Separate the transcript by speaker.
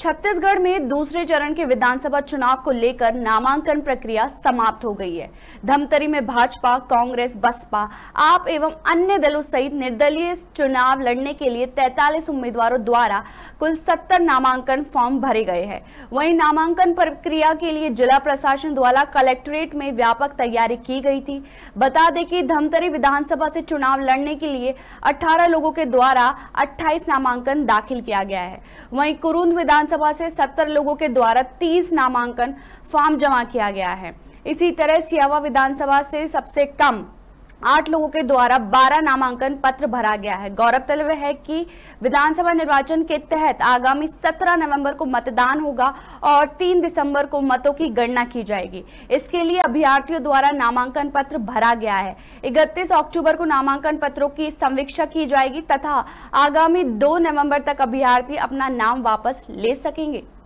Speaker 1: छत्तीसगढ़ में दूसरे चरण के विधानसभा चुनाव को लेकर नामांकन प्रक्रिया समाप्त हो गई है धमतरी में भाजपा कांग्रेस बसपा आप एवं अन्य दलों सहित निर्दलीय चुनाव लड़ने के लिए 43 उम्मीदवारों द्वारा कुल 70 नामांकन फॉर्म भरे गए हैं वहीं नामांकन प्रक्रिया के लिए जिला प्रशासन द्वारा कलेक्ट्रेट में व्यापक तैयारी की गई थी बता दें कि धमतरी विधानसभा से चुनाव लड़ने के लिए अठारह लोगों के द्वारा अट्ठाईस नामांकन दाखिल किया गया है वही कुरुंद विधान विधानसभा से 70 लोगों के द्वारा 30 नामांकन फॉर्म जमा किया गया है इसी तरह सियावा विधानसभा से सबसे कम आठ लोगों के द्वारा बारह नामांकन पत्र भरा गया है गौरतलब है कि विधानसभा निर्वाचन के तहत आगामी सत्रह नवंबर को मतदान होगा और तीन दिसंबर को मतों की गणना की जाएगी इसके लिए अभ्यर्थियों द्वारा नामांकन पत्र भरा गया है इकतीस अक्टूबर को नामांकन पत्रों की समीक्षा की जाएगी तथा आगामी दो नवम्बर तक अभ्यार्थी अपना नाम वापस ले सकेंगे